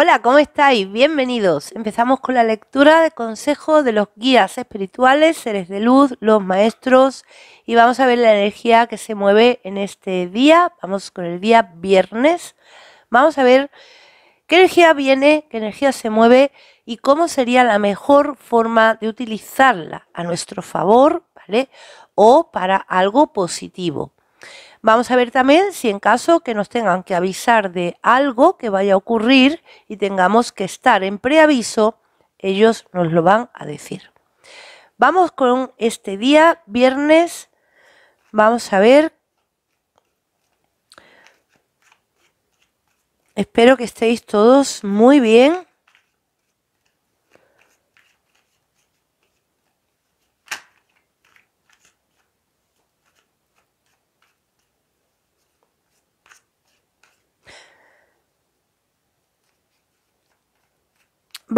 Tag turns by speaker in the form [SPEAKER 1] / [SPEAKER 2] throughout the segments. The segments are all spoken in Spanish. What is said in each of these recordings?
[SPEAKER 1] Hola, ¿cómo estáis? Bienvenidos. Empezamos con la lectura de consejos de los guías espirituales, seres de luz, los maestros y vamos a ver la energía que se mueve en este día. Vamos con el día viernes. Vamos a ver qué energía viene, qué energía se mueve y cómo sería la mejor forma de utilizarla a nuestro favor, ¿vale? O para algo positivo. Vamos a ver también si en caso que nos tengan que avisar de algo que vaya a ocurrir y tengamos que estar en preaviso, ellos nos lo van a decir. Vamos con este día, viernes. Vamos a ver. Espero que estéis todos muy bien.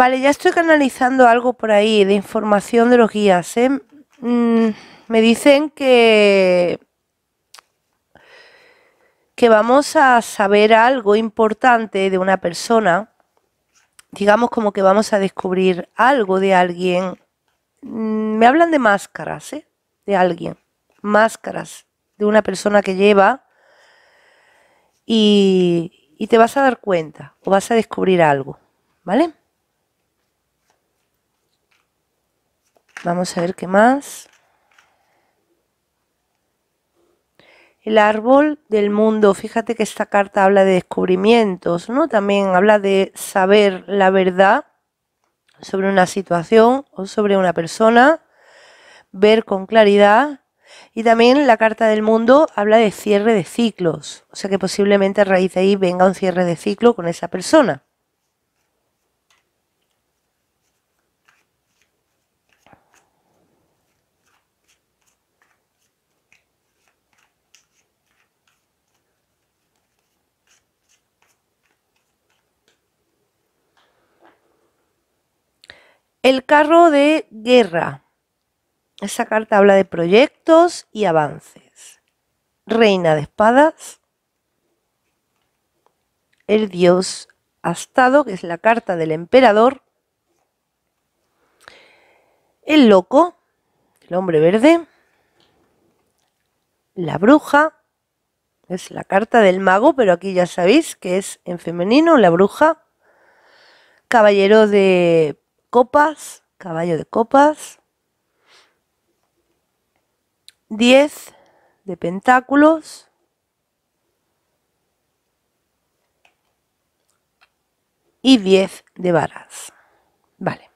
[SPEAKER 1] Vale, ya estoy canalizando algo por ahí de información de los guías. ¿eh? Mm, me dicen que que vamos a saber algo importante de una persona, digamos como que vamos a descubrir algo de alguien. Mm, me hablan de máscaras, ¿eh? De alguien. Máscaras de una persona que lleva y, y te vas a dar cuenta o vas a descubrir algo, ¿vale? Vamos a ver qué más. El árbol del mundo, fíjate que esta carta habla de descubrimientos, ¿no? También habla de saber la verdad sobre una situación o sobre una persona, ver con claridad. Y también la carta del mundo habla de cierre de ciclos, o sea que posiblemente a raíz de ahí venga un cierre de ciclo con esa persona. El carro de guerra. Esa carta habla de proyectos y avances. Reina de espadas. El dios astado, que es la carta del emperador. El loco, el hombre verde. La bruja, es la carta del mago, pero aquí ya sabéis que es en femenino, la bruja. Caballero de copas, caballo de copas. 10 de pentáculos. Y 10 de varas. Vale.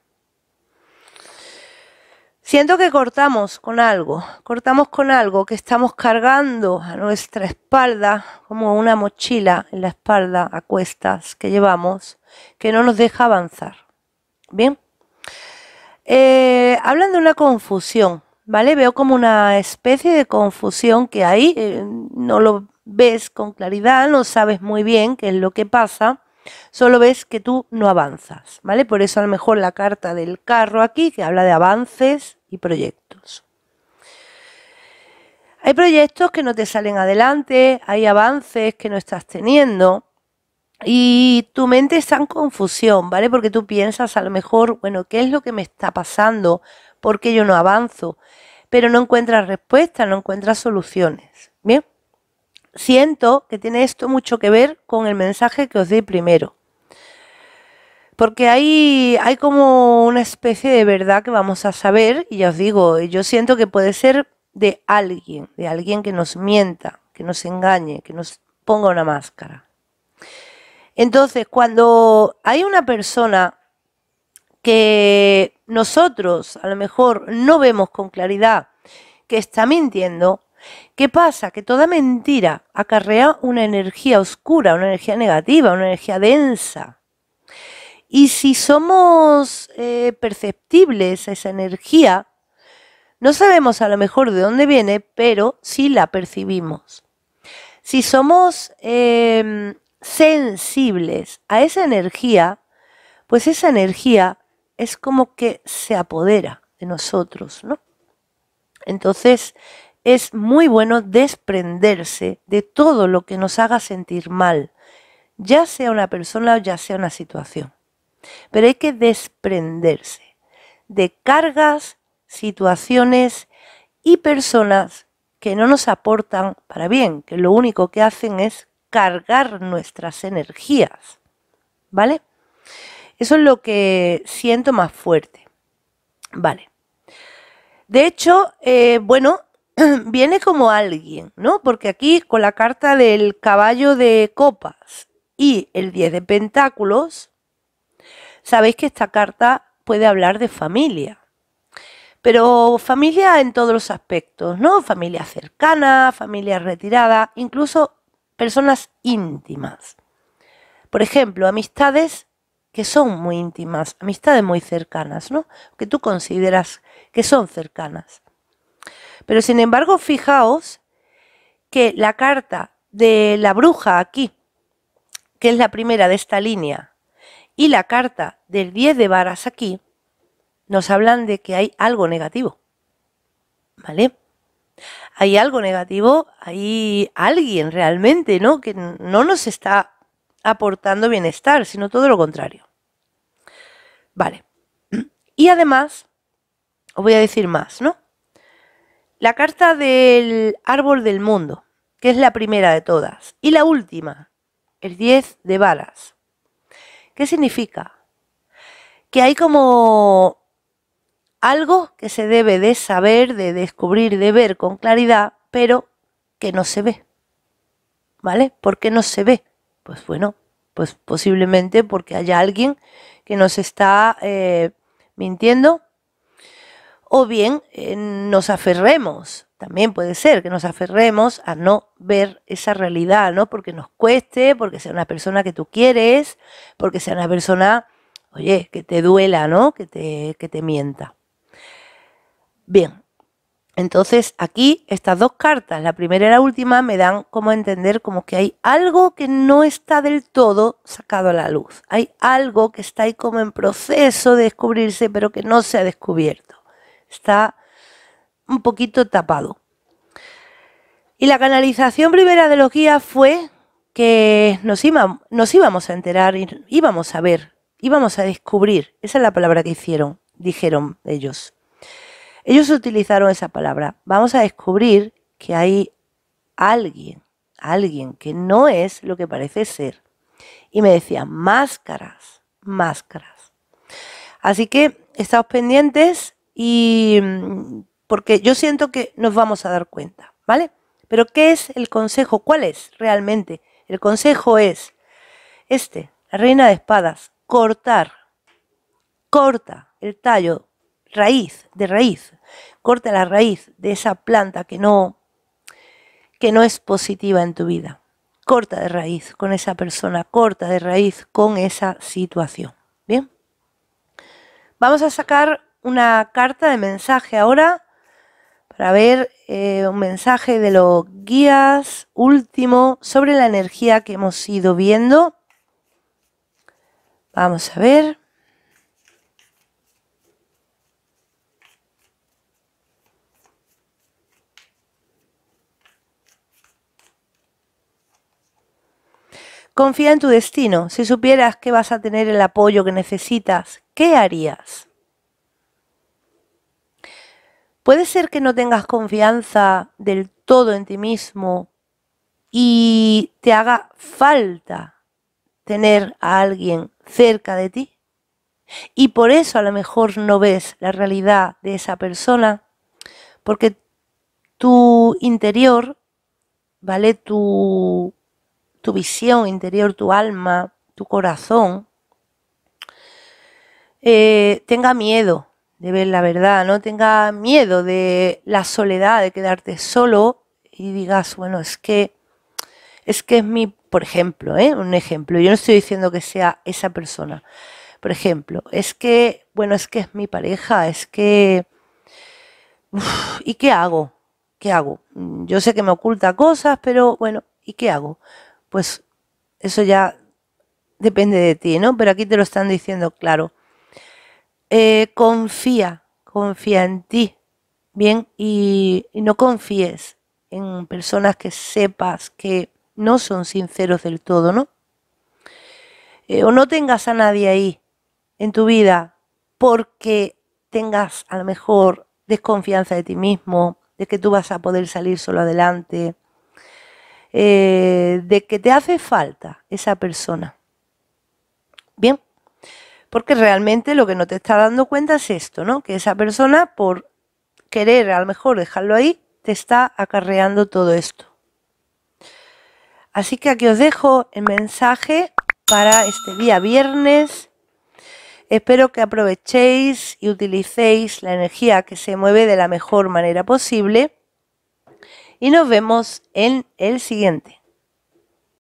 [SPEAKER 1] Siento que cortamos con algo, cortamos con algo que estamos cargando a nuestra espalda, como una mochila en la espalda a cuestas que llevamos, que no nos deja avanzar. Bien. Eh, hablan de una confusión, ¿vale? Veo como una especie de confusión que hay, eh, no lo ves con claridad, no sabes muy bien qué es lo que pasa, solo ves que tú no avanzas, ¿vale? Por eso a lo mejor la carta del carro aquí, que habla de avances y proyectos. Hay proyectos que no te salen adelante, hay avances que no estás teniendo, y tu mente está en confusión, ¿vale? Porque tú piensas a lo mejor, bueno, ¿qué es lo que me está pasando? ¿Por qué yo no avanzo? Pero no encuentras respuestas, no encuentras soluciones. Bien, siento que tiene esto mucho que ver con el mensaje que os di primero. Porque ahí hay como una especie de verdad que vamos a saber, y ya os digo, yo siento que puede ser de alguien, de alguien que nos mienta, que nos engañe, que nos ponga una máscara. Entonces, cuando hay una persona que nosotros a lo mejor no vemos con claridad que está mintiendo, ¿qué pasa? Que toda mentira acarrea una energía oscura, una energía negativa, una energía densa. Y si somos eh, perceptibles a esa energía, no sabemos a lo mejor de dónde viene, pero sí la percibimos. Si somos em, sensibles a esa energía, pues esa energía es como que se apodera de nosotros, ¿no? Entonces es muy bueno desprenderse de todo lo que nos haga sentir mal, ya sea una persona o ya sea una situación. Pero hay que desprenderse de cargas, situaciones y personas que no nos aportan para bien, que lo único que hacen es cargar nuestras energías. ¿Vale? Eso es lo que siento más fuerte. Vale. De hecho, eh, bueno, viene como alguien, ¿no? Porque aquí con la carta del caballo de copas y el 10 de pentáculos, sabéis que esta carta puede hablar de familia. Pero familia en todos los aspectos, ¿no? Familia cercana, familia retirada, incluso personas íntimas. Por ejemplo, amistades que son muy íntimas, amistades muy cercanas, ¿no? Que tú consideras que son cercanas. Pero sin embargo, fijaos que la carta de la bruja aquí, que es la primera de esta línea, y la carta del 10 de varas aquí, nos hablan de que hay algo negativo. ¿Vale? Hay algo negativo, hay alguien realmente, ¿no? Que no nos está aportando bienestar, sino todo lo contrario. Vale. Y además, os voy a decir más, ¿no? La carta del árbol del mundo, que es la primera de todas, y la última, el 10 de balas. ¿Qué significa? Que hay como algo que se debe de saber, de descubrir, de ver con claridad, pero que no se ve. ¿Vale? ¿Por qué no se ve? Pues bueno, pues posiblemente porque haya alguien que nos está eh, mintiendo. O bien eh, nos aferremos, también puede ser que nos aferremos a no ver esa realidad, ¿no? Porque nos cueste, porque sea una persona que tú quieres, porque sea una persona, oye, que te duela, ¿no? Que te, que te mienta. Bien, entonces aquí estas dos cartas, la primera y la última, me dan como a entender como que hay algo que no está del todo sacado a la luz. Hay algo que está ahí como en proceso de descubrirse, pero que no se ha descubierto. Está un poquito tapado. Y la canalización primera de los guías fue que nos, nos íbamos a enterar, íbamos a ver, íbamos a descubrir. Esa es la palabra que hicieron, dijeron ellos. Ellos utilizaron esa palabra. Vamos a descubrir que hay alguien, alguien que no es lo que parece ser. Y me decían, máscaras, máscaras. Así que estamos pendientes y mm, porque yo siento que nos vamos a dar cuenta, ¿vale? Pero ¿qué es el consejo? ¿Cuál es realmente? El consejo es este, la reina de espadas, cortar, corta el tallo raíz, de raíz. Corta la raíz de esa planta que no, que no es positiva en tu vida. Corta de raíz con esa persona, corta de raíz con esa situación. Bien. Vamos a sacar una carta de mensaje ahora para ver eh, un mensaje de los guías último sobre la energía que hemos ido viendo. Vamos a ver. Confía en tu destino. Si supieras que vas a tener el apoyo que necesitas, ¿qué harías? Puede ser que no tengas confianza del todo en ti mismo y te haga falta tener a alguien cerca de ti. Y por eso a lo mejor no ves la realidad de esa persona, porque tu interior, ¿vale? Tu tu visión interior, tu alma, tu corazón, eh, tenga miedo de ver la verdad, no tenga miedo de la soledad, de quedarte solo y digas, bueno, es que es que es mi, por ejemplo, ¿eh? un ejemplo, yo no estoy diciendo que sea esa persona, por ejemplo, es que, bueno, es que es mi pareja, es que, ¿y qué hago? ¿Qué hago? Yo sé que me oculta cosas, pero bueno, ¿y qué hago? pues eso ya depende de ti, ¿no? Pero aquí te lo están diciendo claro. Eh, confía, confía en ti, bien, y, no confíes en personas que sepas que no son sinceros del todo, ¿no? Eh, o no tengas a nadie ahí en tu vida porque tengas a lo mejor desconfianza de ti mismo, de que tú vas a poder salir solo adelante, eh, de que te hace falta esa persona. Bien, porque realmente lo que no te está dando cuenta es esto, ¿no? Que esa persona, por querer a lo mejor dejarlo ahí, te está acarreando todo esto. Así que aquí os dejo el mensaje para este día viernes. Espero que aprovechéis y utilicéis la energía que se mueve de la mejor manera posible y nos vemos en el siguiente.